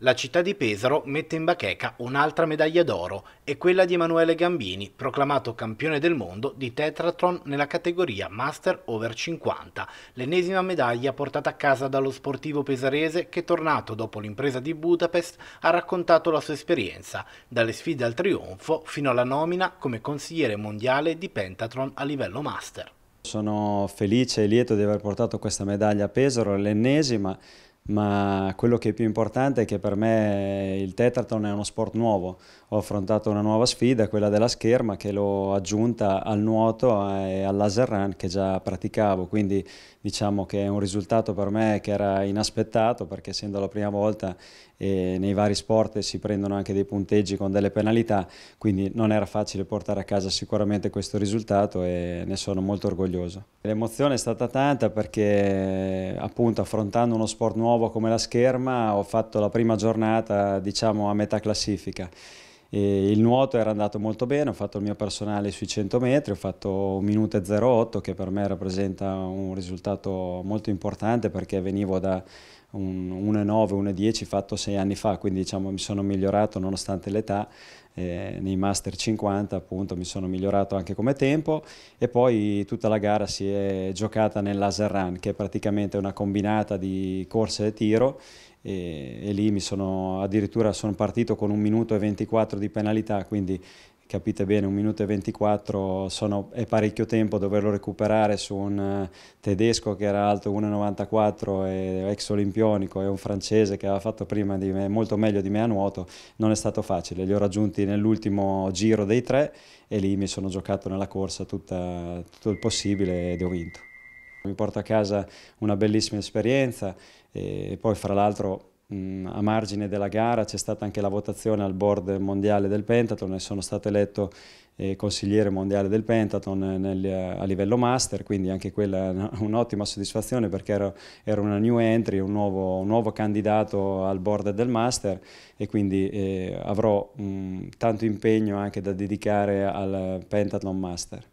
La città di Pesaro mette in bacheca un'altra medaglia d'oro e quella di Emanuele Gambini, proclamato campione del mondo di Tetratron nella categoria Master Over 50, l'ennesima medaglia portata a casa dallo sportivo pesarese che tornato dopo l'impresa di Budapest ha raccontato la sua esperienza, dalle sfide al trionfo fino alla nomina come consigliere mondiale di Pentatron a livello Master. Sono felice e lieto di aver portato questa medaglia a Pesaro, l'ennesima, ma quello che è più importante è che per me il tetraton è uno sport nuovo. Ho affrontato una nuova sfida, quella della scherma, che l'ho aggiunta al nuoto e al laser run che già praticavo, quindi diciamo che è un risultato per me che era inaspettato perché essendo la prima volta eh, nei vari sport si prendono anche dei punteggi con delle penalità, quindi non era facile portare a casa sicuramente questo risultato e ne sono molto orgoglioso. L'emozione è stata tanta perché appunto affrontando uno sport nuovo nuovo come la scherma ho fatto la prima giornata diciamo a metà classifica e il nuoto era andato molto bene, ho fatto il mio personale sui 100 metri, ho fatto 1 minuto e 08 che per me rappresenta un risultato molto importante perché venivo da un 1,9, 1,10 fatto sei anni fa, quindi diciamo mi sono migliorato nonostante l'età, eh, nei Master 50 appunto mi sono migliorato anche come tempo e poi tutta la gara si è giocata nel laser run che è praticamente una combinata di corsa e tiro e, e lì mi sono addirittura sono partito con un minuto e 24 di penalità, quindi capite bene, un minuto e 24 sono, è parecchio tempo doverlo recuperare su un eh, tedesco che era alto 1,94 e ex olimpionico e un francese che aveva fatto prima di me molto meglio di me a nuoto, non è stato facile. Li ho raggiunti nell'ultimo giro dei tre e lì mi sono giocato nella corsa tutta, tutto il possibile ed ho vinto. Mi porto a casa una bellissima esperienza e poi fra l'altro a margine della gara c'è stata anche la votazione al board mondiale del Pentathlon e sono stato eletto eh, consigliere mondiale del Pentathlon a livello master, quindi anche quella è un'ottima soddisfazione perché ero, una new entry, un nuovo, un nuovo, candidato al board del master e quindi eh, avrò tanto impegno anche da dedicare al Pentathlon Master.